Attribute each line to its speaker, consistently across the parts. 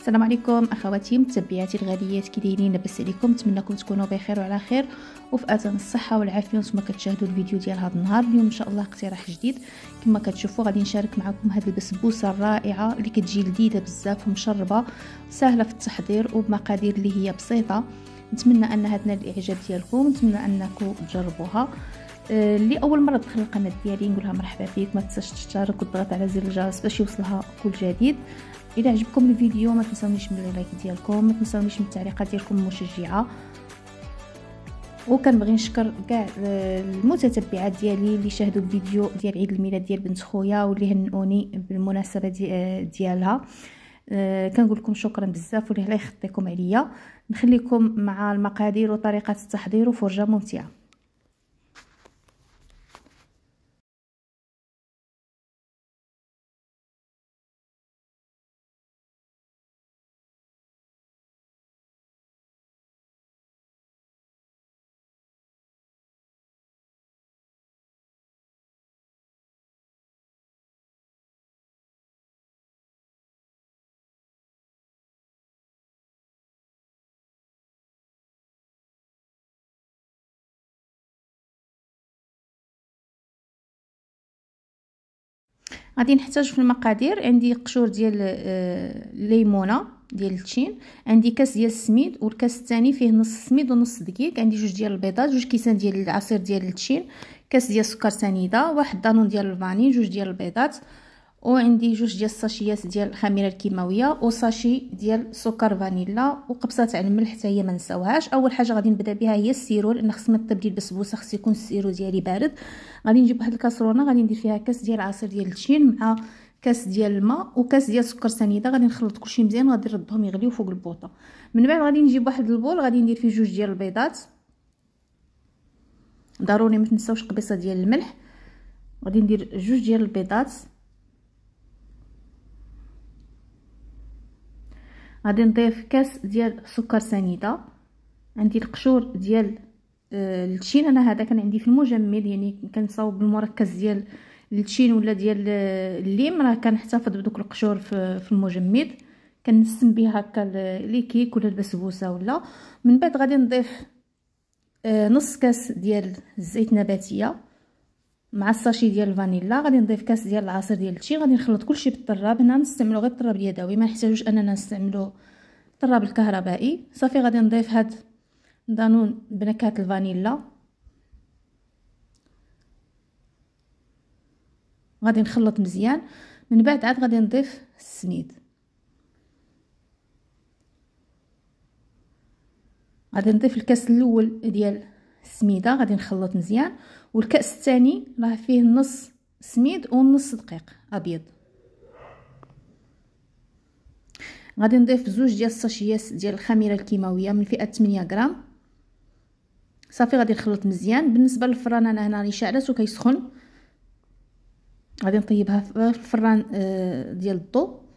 Speaker 1: السلام عليكم اخواتي متبعاتي الغاليات كي دايرين لاباس عليكم نتمنىكم تكونوا بخير وعلى خير وفي اتم الصحه والعافيه وانتم كتشاهدوا الفيديو ديال هذا النهار اليوم ان شاء الله اقتراح جديد كما كتشوفوا غادي نشارك معكم هذه البسبوسه الرائعه اللي كتجي لذيذه بزاف ومشربه سهله في التحضير وبمقادير اللي هي بسيطه نتمنى انها تنال الاعجاب ديالكم نتمنى انكم تجربوها آه، اللي اول مره تدخل القناه ديالي نقول لها مرحبا بك ما تنساش تشترك وتضغط على زر الجرس باش يوصلها كل جديد الى عجبكم الفيديو ما تنساونيش من اللايك ديالكم ما تنساونيش من التعليقات ديالكم المشجعه وكنبغي نشكر كاع آه، المتتبعات ديالي اللي شاهدوا الفيديو ديال عيد الميلاد ديال بنت خويا واللي هنئوني بالمناسبه دي آه، ديالها كنقول لكم شكرا بزاف واللي الله يخطيكم عليا نخليكم مع المقادير وطريقه التحضير وفرجه ممتعه غادي نحتاج في المقادير عندي قشور ديال الليمونه آه، ديال التشين عندي كاس ديال السميد والكاس الثاني فيه نص سميد ونص دقيق عندي جوج ديال البيضات جوج كيسان ديال العصير ديال التشين كاس ديال سكر سنيده واحد دانون ديال الفاني جوج ديال البيضات وعندي جوج ديال الساشيات ديال الخميره الكيماويه وساشي ديال سكر فانيلا وقبصه تاع الملح حتى هي ما نساوهاش اول حاجه غادي نبدا بها هي السيرو لان خصنا التبديل البسبوسه خص يكون السيرو ديالي بارد غادي نجيب واحد الكاسرونه غادي ندير فيها كاس ديال عصير ديال التين مع كاس ديال الماء وكاس ديال سكر سنيده غادي نخلط كلشي مزيان وغادي نردهم يغليو فوق البوطه من بعد غادي نجيب واحد البول غادي ندير فيه جوج ديال البيضات ضروري ما تنساوش قبيصه ديال الملح غادي ندير جوج ديال البيضات غادي نضيف كاس ديال سكر سنيده عندي القشور ديال آه، التشين انا هذا كان عندي في المجمد يعني كنصاوب بالمركز ديال التشين ولا ديال آه، الليم راه كنحتفظ بدوك القشور في المجمد كنسم به هكا ليكيك ولا البسبوسه ولا من بعد غادي نضيف آه، نص كاس ديال الزيت نباتيه مع الساشي ديال الفانيلا غادي نضيف كاس ديال العصير ديال التشي غادي نخلط كلشي بالطراب هنا نستعملو غير الطراب اليدوي ما نحتاجوش اننا نستعملو الطراب الكهربائي صافي غادي نضيف هاد دانون بنكهه الفانيلا غادي نخلط مزيان من بعد عاد غادي نضيف السنيد غادي نضيف الكاس الاول ديال السميده غادي نخلط مزيان والكاس الثاني راه فيه نص سميد ونص دقيق ابيض غادي نضيف زوج ديال الساشيات ديال الخميره الكيماويه من فئه 8 غرام صافي غادي نخلط مزيان بالنسبه للفران انا هنا راني شعلت وكيسخن غادي نطيبها في الفران آه، ديال الضو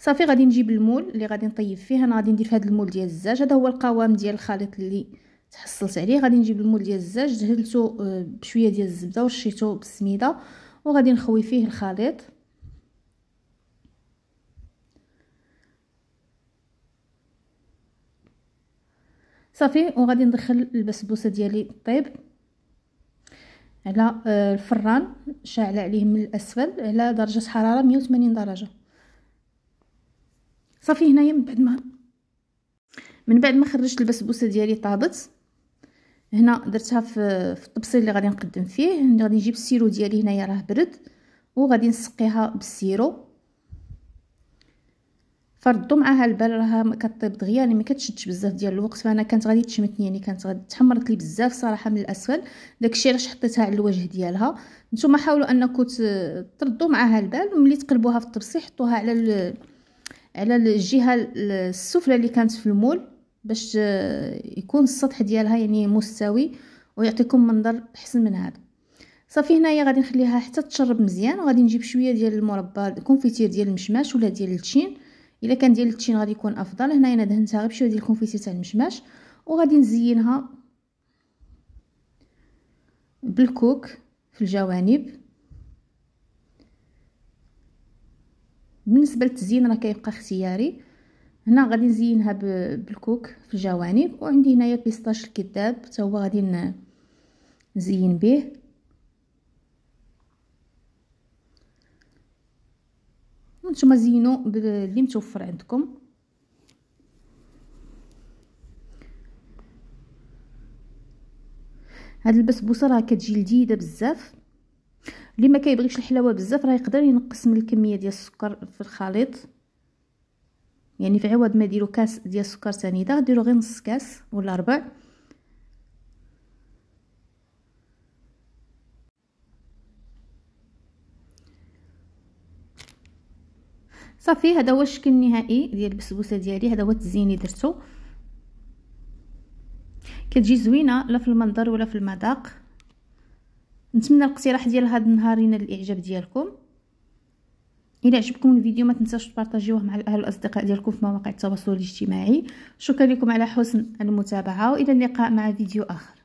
Speaker 1: صافي غادي نجيب المول اللي غادي نطيب فيه انا غادي ندير في هذا المول ديال الزاج هذا هو القوام ديال الخليط اللي تحصلت عليه غادي نجيب المول ديال الزاج دهنته آه، بشويه ديال الزبده ورشيته بالسميده وغادي نخوي فيه الخليط صافي وغادي ندخل البسبوسه ديالي طيب على آه، الفران شاعله عليه من الاسفل على درجه حراره 180 درجه صافي هنايا من بعد ما من بعد ما خرجت البسبوسه ديالي طابت هنا درتها في في الطبسيل اللي غادي نقدم فيه غادي نجيب السيرو ديالي هنايا راه برد وغادي نسقيها بالسيرو فردو معاها البال راها كطيب دغيا يعني ما كتشدش بزاف ديال الوقت فانا كانت غادي تشمتني يعني كانت غادي تحمرت لي بزاف صراحه من الاسفل داكشي علاش حطيتها على الوجه ديالها نتوما حاولوا انكم تردوا معاها البال وملي تقلبوها في الطبسي حطوها على على الجهه السفلى اللي كانت في المول باش آه، يكون السطح ديالها يعني مستوي ويعطيكم منظر احسن من هذا صافي هنايا غادي نخليها حتى تشرب مزيان وغادي نجيب شويه ديال المربى الكونفيتير ديال المشماش ولا ديال التشين الا كان ديال التشين غادي يكون افضل هنايا انا دهنتها غير بشويه ديال الكونفيتير تاع المشماش وغادي نزينها بالكوك في الجوانب بالنسبه للتزيين راه كيبقى اختياري هنا غادي نزينها بالكوك في الجوانب وعندي هنايا بيستاش الكذاب حتى هو غادي نزين به وانتم زينوا باللي متوفر عندكم هاد البسبوسه راه كتجي لذيذه بزاف اللي ما كيبغيش الحلاوه بزاف راه يقدر ينقص من الكميه ديال السكر في الخليط يعني في عوض ما ديرو كاس ديال السكر سنيده غديرو غير نص كاس ولا ربع صافي هذا هو الشكل النهائي ديال البسبوسه ديالي هذا هو التزيين اللي درتو كتجي زوينه لا في المنظر ولا في المذاق نتمنى الاقتراح ديال هاد النهار ينال الاعجاب ديالكم الى عجبكم الفيديو ما تنساوش تبارطاجيوه مع الاهل والاصدقاء ديالكم في مواقع التواصل الاجتماعي شكرا لكم على حسن المتابعه والى اللقاء مع فيديو اخر